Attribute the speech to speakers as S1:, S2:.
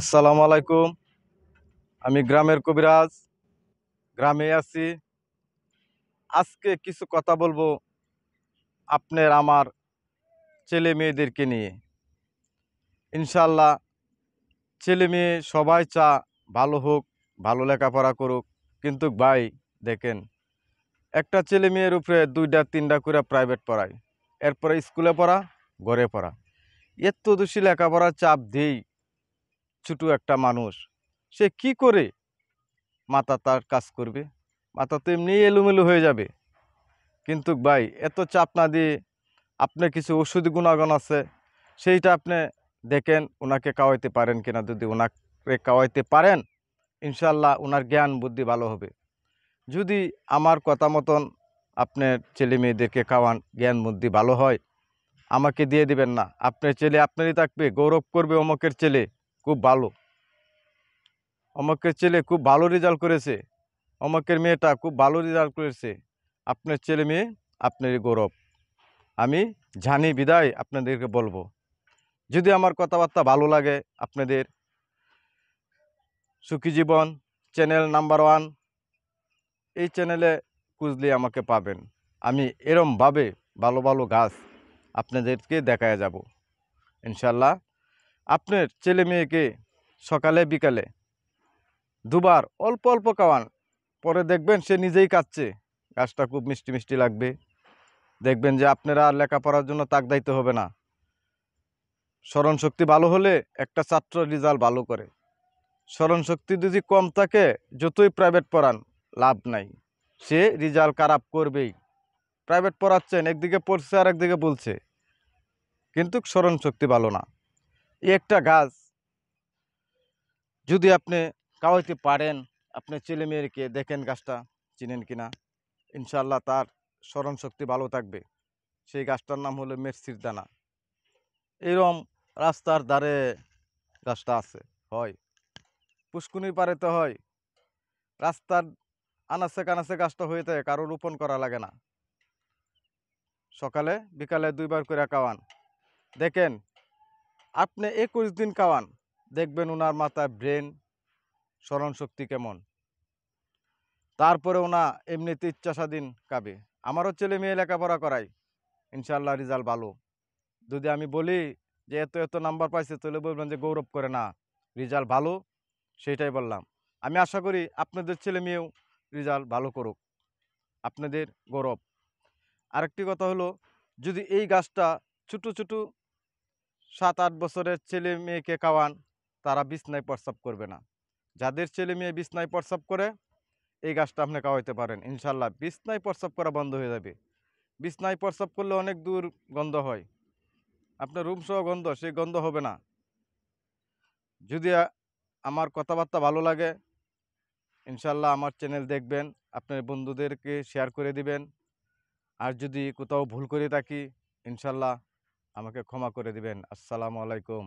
S1: আসসালামু আলাইকুম আমি গ্রামের কবিরাজ গ্রামে আছি আজকে কিছু কথা বলবো আপনার আমার ছেলে মেয়েদেরকে নিয়ে ইনশাল্লাহ ছেলে মেয়ে সবাই চা ভালো হোক ভালো লেখাপড়া করুক কিন্তু ভাই দেখেন একটা ছেলে মেয়ের উপরে দুইটা তিনটা করে প্রাইভেট পড়ায় এরপরে স্কুলে পড়া ঘরে পড়া এত দোষী লেখাপড়ার চাপ দিই ছোট একটা মানুষ সে কি করে মাথা তার কাজ করবে মাতা তো এমনি এলোমেলো হয়ে যাবে কিন্তু ভাই এত চাপ না দিয়ে আপনার কিছু ওষুধ গুণাগুণ আছে সেইটা আপনি দেখেন ওনাকে খাওয়াইতে পারেন কিনা যদি ওনাকে খাওয়াইতে পারেন ইনশাল্লাহ ওনার জ্ঞান বুদ্ধি ভালো হবে যদি আমার কথা মতন আপনার ছেলে মেয়েদেরকে খাওয়ান জ্ঞান বুদ্ধি ভালো হয় আমাকে দিয়ে দিবেন না আপনার ছেলে আপনারই থাকবে গৌরব করবে অমকের ছেলে খুব ভালো অমকের ছেলে খুব ভালো রেজাল্ট করেছে অমকের মেয়েটা খুব ভালো রেজাল্ট করেছে আপনার ছেলে মেয়ে আপনারই গৌরব আমি জানি বিদায় আপনাদেরকে বলবো যদি আমার কথাবার্তা ভালো লাগে আপনাদের সুখী জীবন চ্যানেল নাম্বার ওয়ান এই চ্যানেলে খুঁজলে আমাকে পাবেন আমি এরমভাবে ভালো ভালো গাছ আপনাদেরকে দেখায় যাব ইনশাল্লাহ আপনার ছেলে মেয়েকে সকালে বিকালে দুবার অল্প অল্প খাওয়ান পরে দেখবেন সে নিজেই কাচ্ছে গাছটা খুব মিষ্টি মিষ্টি লাগবে দেখবেন যে আপনারা আর লেখাপড়ার জন্য তাক দায়িত্ব হবে না স্মরণ শক্তি ভালো হলে একটা ছাত্র রেজাল্ট ভালো করে স্মরণ শক্তি যদি কম থাকে যতই প্রাইভেট পড়ান লাভ নাই সে রেজাল্ট খারাপ করবেই প্রাইভেট পড়াচ্ছেন একদিকে পড়ছে আর একদিকে বলছে কিন্তু স্মরণ শক্তি ভালো না একটা গাছ যদি আপনি কাওয়াইতে পারেন আপনার ছেলে মেয়েকে দেখেন গাছটা চিনেন কিনা ইনশাল্লাহ তার স্মরণ শক্তি ভালো থাকবে সেই গাছটার নাম হলো মেরসির দানা এরম রাস্তার ধারে গাছটা আছে হয় পুষ্কুনি পারে তো হয় রাস্তার আনাসে কানাসে গাছটা হয়ে থাকে কারো রোপণ করা লাগে না সকালে বিকালে দুইবার করে কাওয়ান দেখেন আপনি একুশ দিন খাওয়ান দেখবেন ওনার মাথায় ব্রেন স্মরণশক্তি কেমন তারপরে ওনা এমনিতে ইচ্ছা স্বাধীন কাবে আমারও ছেলে মেয়ে লেখাপড়া করাই ইনশাল্লাহ রেজাল্ট ভালো যদি আমি বলি যে এত এত নাম্বার পাইছে তাহলে বলবেন যে গৌরব করে না রেজাল্ট ভালো সেটাই বললাম আমি আশা করি আপনাদের ছেলে মেয়েও রেজাল্ট ভালো করুক আপনাদের গৌরব আরেকটি কথা হলো যদি এই গাছটা ছোটো ছোটো সাত আট বছরের ছেলে মেয়েকে খাওয়ান তারা বিছনায় প্রস্রাব করবে না যাদের ছেলে মেয়ে বিছনায় প্রস্রাব করে এই গাছটা আপনি খাওয়াইতে পারেন ইনশাল্লাহ বিছনায় প্রস্রাব করা বন্ধ হয়ে যাবে বিছনায় প্রস্রাব করলে অনেক দূর গন্ধ হয় আপনার রুম সহ গন্ধ সেই গন্ধ হবে না যদি আমার কথাবার্তা ভালো লাগে ইনশাল্লাহ আমার চ্যানেল দেখবেন আপনার বন্ধুদেরকে শেয়ার করে দিবেন আর যদি কোথাও ভুল করে থাকি ইনশাল্লাহ আমাকে ক্ষমা করে দিবেন আসসালামু আলাইকুম